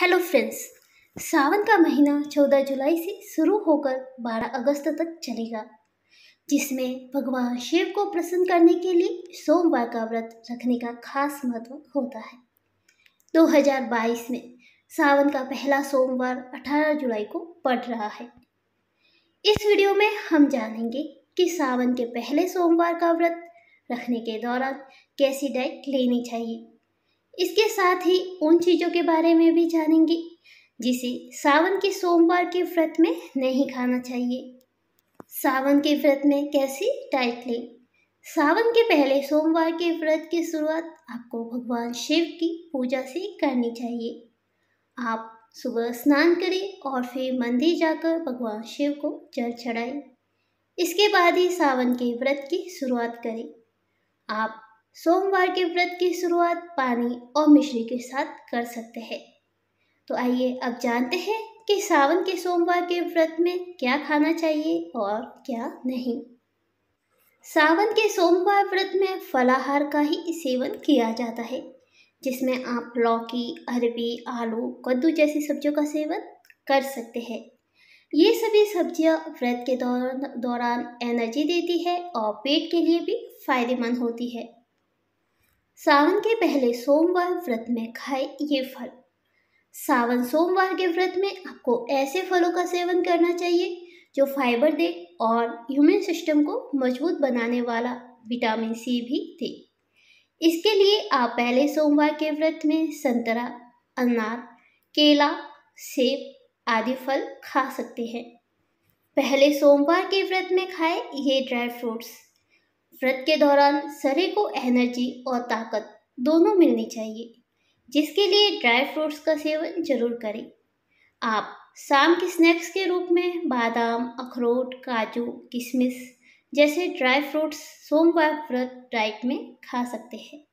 hello friends सावन का महीना 14 जुलाई से शुरू होकर 12 अगस्त तक चलेगा जिसमें भगवान शिव को प्रसन्न करने के लिए सोमवार का व्रत रखने का खास महत्व होता है 2022 में सावन का पहला सोमवार 18 जुलाई को पड़ रहा है इस वीडियो में हम जानेंगे कि सावन के पहले सोमवार का व्रत रखने के दौरान कैसी डाइट लेनी चाहिए इसके साथ ही उन चीज़ों के बारे में भी जानेंगे जिसे सावन के सोमवार के व्रत में नहीं खाना चाहिए सावन के व्रत में कैसी डाइट लें सावन के पहले सोमवार के व्रत की शुरुआत आपको भगवान शिव की पूजा से करनी चाहिए आप सुबह स्नान करें और फिर मंदिर जाकर भगवान शिव को जल चढ़ाएं इसके बाद ही सावन के व्रत की शुरुआत करें आप सोमवार के व्रत की शुरुआत पानी और मिश्री के साथ कर सकते हैं तो आइए अब जानते हैं कि सावन के सोमवार के व्रत में क्या खाना चाहिए और क्या नहीं सावन के सोमवार व्रत में फलाहार का ही सेवन किया जाता है जिसमें आप लौकी अरबी आलू कद्दू जैसी सब्जियों का सेवन कर सकते हैं ये सभी सब्जियां व्रत के दौरान दौरान एनर्जी देती है और पेट के लिए भी फायदेमंद होती है सावन के पहले सोमवार व्रत में खाए ये फल सावन सोमवार के व्रत में आपको ऐसे फलों का सेवन करना चाहिए जो फाइबर दे और ह्यूमन सिस्टम को मजबूत बनाने वाला विटामिन सी भी दे इसके लिए आप पहले सोमवार के व्रत में संतरा अनार केला सेब आदि फल खा सकते हैं पहले सोमवार के व्रत में खाए ये ड्राई फ्रूट्स व्रत के दौरान शरीर को एनर्जी और ताकत दोनों मिलनी चाहिए जिसके लिए ड्राई फ्रूट्स का सेवन जरूर करें आप शाम के स्नैक्स के रूप में बादाम अखरोट काजू किशमिश जैसे ड्राई फ्रूट्स सोमवार व्रत डाइट में खा सकते हैं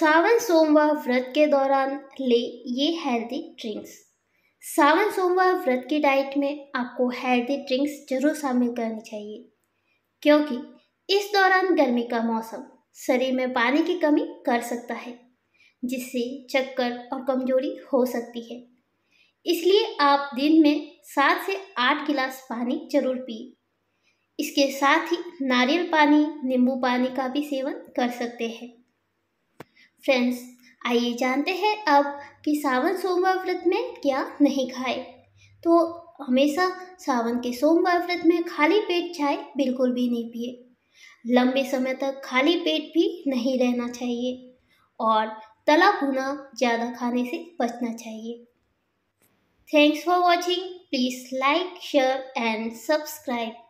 सावन सोमवार व्रत के दौरान ले ये हेल्दी ड्रिंक्स सावन सोमवार व्रत की डाइट में आपको हेल्दी ड्रिंक्स जरूर शामिल करनी चाहिए क्योंकि इस दौरान गर्मी का मौसम शरीर में पानी की कमी कर सकता है जिससे चक्कर और कमजोरी हो सकती है इसलिए आप दिन में सात से आठ गिलास पानी जरूर पिए इसके साथ ही नारियल पानी नींबू पानी का भी सेवन कर सकते हैं फ्रेंड्स आइए जानते हैं अब कि सावन सोमवार व्रत में क्या नहीं खाए तो हमेशा सावन के सोमवार व्रत में खाली पेट चाय बिल्कुल भी नहीं पिए लंबे समय तक खाली पेट भी नहीं रहना चाहिए और तला भुना ज़्यादा खाने से बचना चाहिए thanks for watching please like share and subscribe